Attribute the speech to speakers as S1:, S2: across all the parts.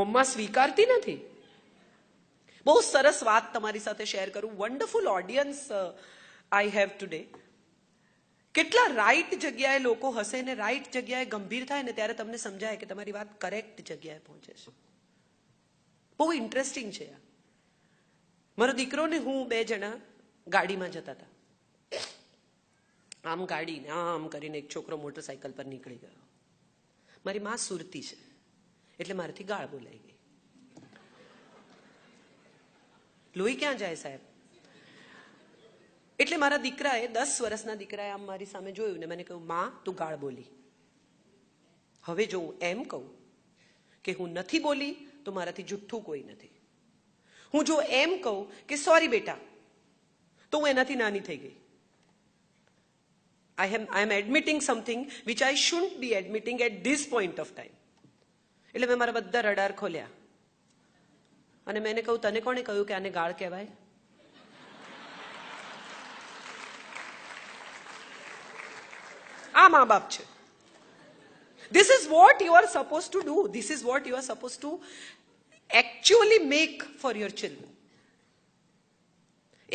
S1: મમ્મા સ્વીકારતી નથી બહુ સરસ વાત તમારી સાથે શેર કરું wonderful audience I have today કેટલા રાઈટ જગ્યાએ લોકો હશે ને રાઈટ જગ્યાએ ગંભીર થાય ને ત્યારે તમને સમજાય કે તમારી વાત કરેક્ટ જગ્યાએ પહોંચે છે બહુ ઇન્ટરેસ્ટિંગ છે આ મારો દીકરો ને હું બે જણા ગાડીમાં જતા હતા આમ ગાડી આમ કરીને એક છોકરો મોટરસાયકલ પર નીકળી ગયો મારી મા સુરતી છે એટલે મારાથી ગાળ બોલાઈ ગઈ લોહી ક્યાં જાય સાહેબ એટલે મારા દીકરાએ દસ વર્ષના દીકરાએ આમ મારી સામે જોયું ને મને કહ્યું માં તું ગાળ બોલી હવે જો હું એમ કહું કે હું નથી બોલી તો મારાથી જુઠ્ઠું કોઈ નથી હું જો એમ કહું કે સોરી બેટા તો હું એનાથી નાની થઈ ગઈ I am I am admitting something which I should be admitting at this point of time એટલે મેં મારા બધા રડાર ખોલ્યા અને મેં કહ્યું તને કોણે કહ્યું કે આને ગાળ કહેવાય આ મા બાપ છે this is what you are supposed to do this is what you are supposed to actually make for your children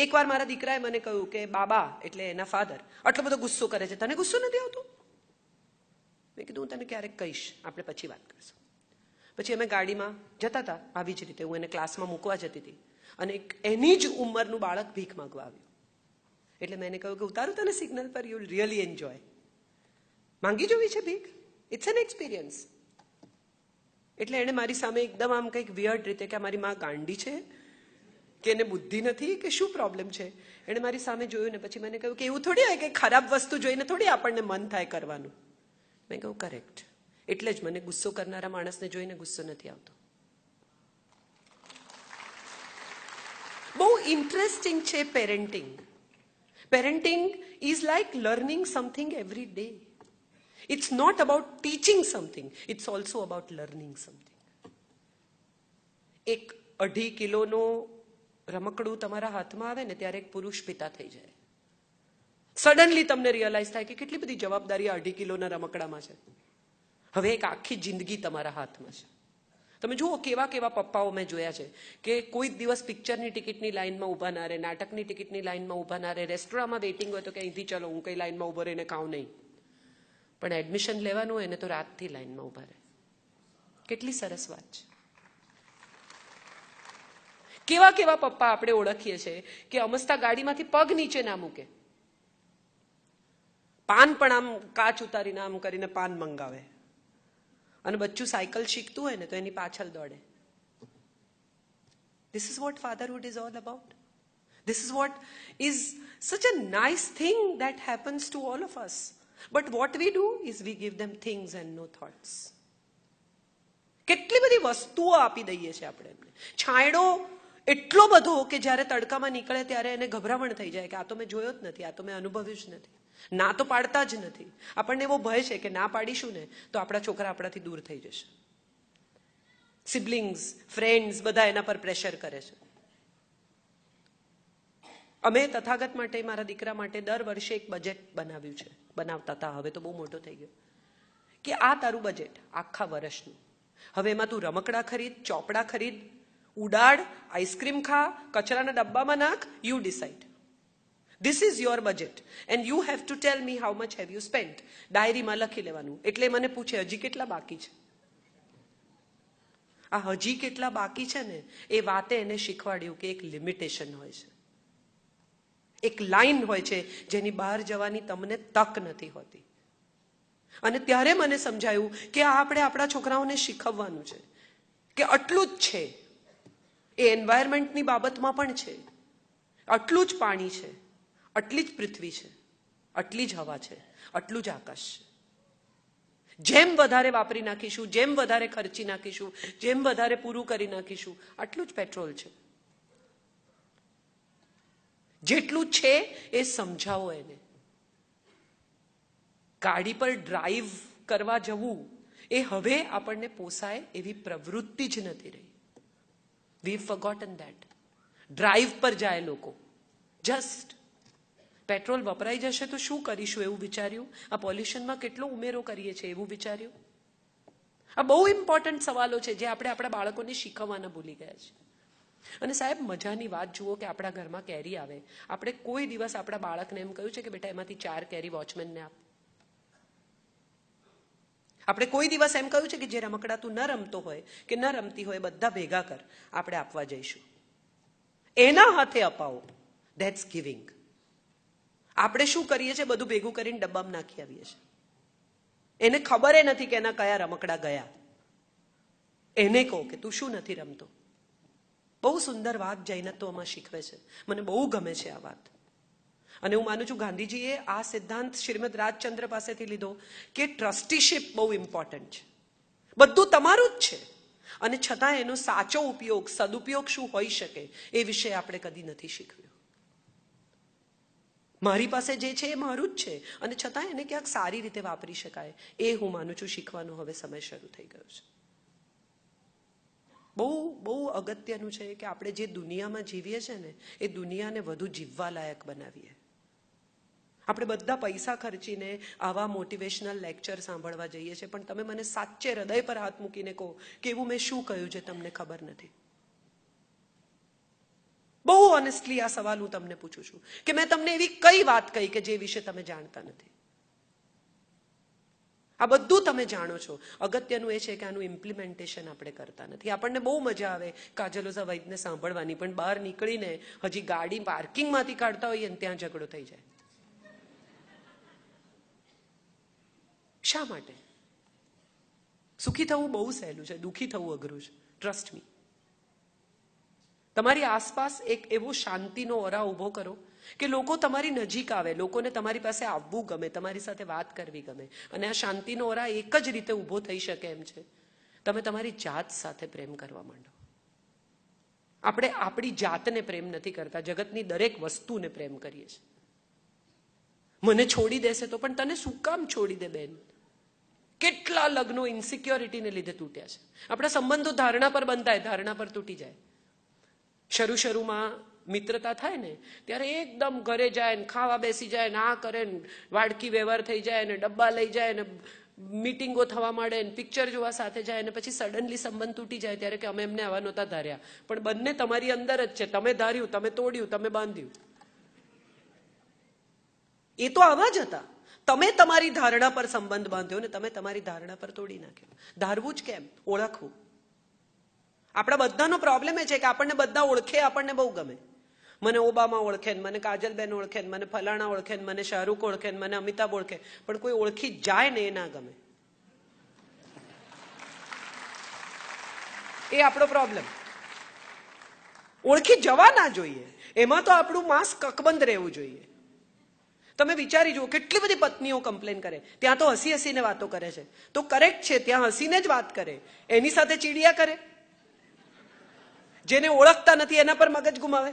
S1: એકવાર મારા દીકરાએ મને કહ્યું કે બાબા એટલે એના ફાધર આટલો બધો ગુસ્સો કરે છે તને ગુસ્સો નથી આવતો મેં કીધું હું તને ક્યારેક કહીશ આપણે પછી વાત કરીશું પછી અમે ગાડીમાં જતા હતા આવી જ રીતે હું એને ક્લાસમાં મૂકવા જતી હતી અને એની જ ઉંમરનું બાળક ભીખ માગવા આવ્યું એટલે મેં એને કહ્યું કે ઉતારું તને સિગ્નલ પર યુ રિયલી એન્જોય માંગી જોવી છે ભીખ ઇટ્સ એન એક્સપિરિયન્સ એટલે એણે મારી સામે એકદમ આમ કંઈક વિયર્ડ રીતે કે મારી માં ગાંડી છે કે એને બુદ્ધિ નથી કે શું પ્રોબ્લેમ છે એણે મારી સામે જોયું ને પછી મને કહ્યું કે એવું થોડી હોય કે ખરાબ વસ્તુ જોઈને થોડી આપણને મન થાય કરવાનું મેં કહ્યું કરેક્ટ એટલે જ મને ગુસ્સો કરનારા માણસને જોઈને ગુસ્સો નથી આવતો બહુ ઇન્ટરેસ્ટિંગ છે parenting parenting is like learning something every day it's not about teaching something it's also about learning something એક અઢી કિલોનો રમકડું તમારા હાથમાં આવે ને ત્યારે એક પુરુષ પિતા થઈ જાય સડનલી તમને રિયલાઇઝ થાય કે કેટલી બધી જવાબદારી અઢી કિલોના રમકડામાં છે હવે એક આખી જિંદગી તમારા હાથમાં છે તમે જુઓ કેવા કેવા પપ્પાઓ મેં જોયા છે કે કોઈ દિવસ પિક્ચરની ટિકિટની લાઇનમાં ઊભા ના રહે નાટકની ટિકિટની લાઇનમાં ઊભા ના રહે રેસ્ટોરાંમાં વેઇટિંગ હોય તો કે અહીંથી ચલો હું કઈ લાઈનમાં ઉભો રહીને ખાઉં નહીં પણ એડમિશન લેવાનું હોય એને તો રાતથી લાઇનમાં ઊભા રહે કેટલી સરસ વાત છે કેવા કેવા પપ્પા આપણે ઓળખીએ છીએ કે અમસ્તા ગાડીમાંથી પગ નીચે ના મૂકે પાન પણ આમ કાચ ઉતારીને આમ કરીને પાન મંગાવે અને બચ્ચું સાયકલ શીખતું હોય ને તો એની પાછળ દોડે this is what fatherhood is all about this is what is such a nice thing that happens to all of us but what we do is we give them things and no thoughts. કેટલી બધી વસ્તુઓ આપી દઈએ છીએ આપણે એમને છાંયડો એટલો બધો કે જ્યારે તડકામાં નીકળે ત્યારે એને ગભરામણ થઈ જાય કે આ તો મેં જોયો જ નથી આ તો મેં અનુભવ્યું જ નથી ના તો પાડતા જ નથી આપણને એવો ભય છે કે ના પાડીશું ને તો આપણા છોકરા આપણાથી દૂર થઈ જશે સિબ્લિંગ્સ ફ્રેન્ડ્સ બધા એના પર પ્રેશર કરે છે અમે તથાગત માટે મારા દીકરા માટે દર વર્ષે એક બજેટ બનાવ્યું છે બનાવતા હતા હવે તો બહુ મોટો થઈ ગયો કે આ તારું બજેટ આખા વર્ષનું હવે એમાં તું રમકડા ખરીદ ચોપડા ખરીદ ઉડાડ આઈસ્ક્રીમ ખા કચરાના ડબ્બામાં નાખ you decide this is your budget and you have to tell me how much have you spent ડાયરીમાં લખી લેવાનું એટલે મને પૂછે હજી કેટલા બાકી છે આ હજી કેટલા બાકી છે ને એ વાતે એને શીખવાડ્યું કે એક લિમિટેશન હોય છે એક લાઈન હોય છે જેની બહાર જવાની તમને તક નથી હોતી અને ત્યારે મને સમજાયું કે આ આપણે આપણા છોકરાઓને શીખવવાનું છે કે આટલું જ છે એ એન્વાયરમેન્ટની બાબતમાં પણ છે આટલું જ પાણી છે આટલી જ પૃથ્વી છે આટલી જ હવા છે આટલું જ આકાશ છે જેમ વધારે વાપરી નાખીશું જેમ વધારે ખર્ચી નાખીશું જેમ વધારે પૂરું કરી નાખીશું આટલું જ પેટ્રોલ છે જેટલું છે એ સમજાવો એને ગાડી પર ડ્રાઈવ કરવા જવું એ હવે આપણને પોસાય એવી પ્રવૃત્તિ જ નથી રહી વી ફગોટન દેટ ડ્રાઈવ પર જાય લોકો જસ્ટ પેટ્રોલ વપરાઈ જશે તો શું કરીશું એવું વિચાર્યું આ પોલ્યુશનમાં કેટલો ઉમેરો કરીએ છીએ એવું વિચાર્યું આ બહુ ઇમ્પોર્ટન્ટ સવાલો છે જે આપણે આપણા બાળકોને શીખવવાના ભૂલી ગયા છે અને સાહેબ મજાની વાત જુઓ કે આપણા ઘરમાં કેરી આવે આપણે કોઈ દિવસ આપણા બાળકને એમ કહ્યું છે કે બેટા એમાંથી ચાર કેરી વોચમેનને આપ આપણે કોઈ દિવસ એમ કહ્યું છે કે જે રમકડા તું ન રમતો હોય કે ન રમતી હોય બધા ભેગા કર આપણે આપવા જઈશું એના હાથે અપાવો ધેટ્સ ગિવિંગ આપણે શું કરીએ છીએ બધું ભેગું કરીને ડબ્બામાં નાખી આવીએ છીએ એને ખબર નથી કે એના કયા રમકડા ગયા એને કહો કે તું શું નથી રમતો બહુ સુંદર વાત જૈનત્વમાં શીખવે છે મને બહુ ગમે છે આ વાત અને હું માનું છું ગાંધીજીએ આ સિદ્ધાંત શ્રીમદ રાજચંદ્ર પાસેથી લીધો કે ટ્રસ્ટીશીપ બહુ ઇમ્પોર્ટન્ટ છે બધું તમારું જ છે અને છતાં એનો સાચો ઉપયોગ સદુપયોગ શું હોઈ શકે એ વિશે આપણે કદી નથી શીખવ્યું મારી પાસે જે છે એ મારું જ છે અને છતાં એને ક્યાંક સારી રીતે વાપરી શકાય એ હું માનું છું શીખવાનો હવે સમય શરૂ થઈ ગયો છે બહુ બહુ અગત્યનું છે કે આપણે જે દુનિયામાં જીવીએ છીએ ને એ દુનિયાને વધુ જીવવાલાયક બનાવીએ આપણે બધા પૈસા ખર્ચીને આવા મોટિવેશનલ લેક્ચર સાંભળવા જઈએ છીએ પણ તમે મને સાચે હૃદય પર હાથ મૂકીને કહો કે એવું મેં શું કહ્યું છે તમને ખબર નથી બહુ ઓનેસ્ટલી આ સવાલ હું તમને પૂછું છું કે મેં તમને એવી કઈ વાત કહી કે જે વિશે તમે જાણતા નથી આ બધું તમે જાણો છો અગત્યનું એ છે કે આનું ઇમ્પ્લિમેન્ટેશન આપણે કરતા નથી આપણને બહુ મજા આવે કાજલોઝા વૈદને સાંભળવાની પણ બહાર નીકળીને હજી ગાડી પાર્કિંગમાંથી કાઢતા હોઈએ ને ત્યાં ઝઘડો થઈ જાય શા માટે સુખી થવું બહુ સહેલું છે દુઃખી થવું અઘરું છે ટ્રસ્ટ મી તમારી આસપાસ એક એવો શાંતિનો ઓરા ઉભો કરો કે લોકો તમારી નજીક આવે લોકોને તમારી પાસે આવવું ગમે તમારી સાથે વાત કરવી ગમે અને આ શાંતિનો ઓરા એક જ રીતે ઊભો થઈ શકે એમ છે તમે તમારી જાત સાથે પ્રેમ કરવા માંડો આપણે આપણી જાતને પ્રેમ નથી કરતા જગતની દરેક વસ્તુને પ્રેમ કરીએ છીએ મને છોડી દેશે તો પણ તને શું કામ છોડી દે બેન કેટલા લગ્નો ઇન્સિક્યોરિટીને લીધે તૂટ્યા છે આપણા સંબંધો ધારણા પર બંધાય ધારણા પર તૂટી જાય શરૂ શરૂમાં મિત્રતા થાય ને ત્યારે એકદમ ઘરે જાય ને ખાવા બેસી જાય ને આ કરે ને વાડકી વ્યવહાર થઈ જાય ને ડબ્બા લઈ જાય ને મિટિંગો થવા માંડે ને પિક્ચર જોવા સાથે જાય ને પછી સડનલી સંબંધ તૂટી જાય ત્યારે કે અમે એમને આવા નહોતા ધાર્યા પણ બંને તમારી અંદર જ છે તમે ધાર્યું તમે તોડ્યું તમે બાંધ્યું એ તો આવા જ હતા તમે તમારી ધારણા પર સંબંધ બાંધ્યો ને તમે તમારી ધારણા પર તોડી નાખ્યો ધારવું જ કેમ ઓળખવું આપણા બધાનો પ્રોબ્લેમ એ છે કે આપણને બધા ઓળખે આપણને બહુ ગમે મને ઓબામા ઓળખે ને મને કાજલબેન ઓળખે ને મને ફલાણા ઓળખે ને મને શાહરૂખ ઓળખે ને મને અમિતાભ ઓળખે પણ કોઈ ઓળખી જાય ને એ ના ગમે એ આપણો પ્રોબ્લેમ ઓળખી જવા ના જોઈએ એમાં તો આપણું માંસ કકબંધ રહેવું જોઈએ તમે વિચારી જુઓ કેટલી બધી પત્નીઓ કમ્પ્લેન કરે ત્યાં તો હસી હસીને વાતો કરે છે તો કરેક્ટ છે ત્યાં હસીને જ વાત કરે એની સાથે ચીડિયા કરે જેને ઓળખતા નથી એના પર મગજ ગુમાવે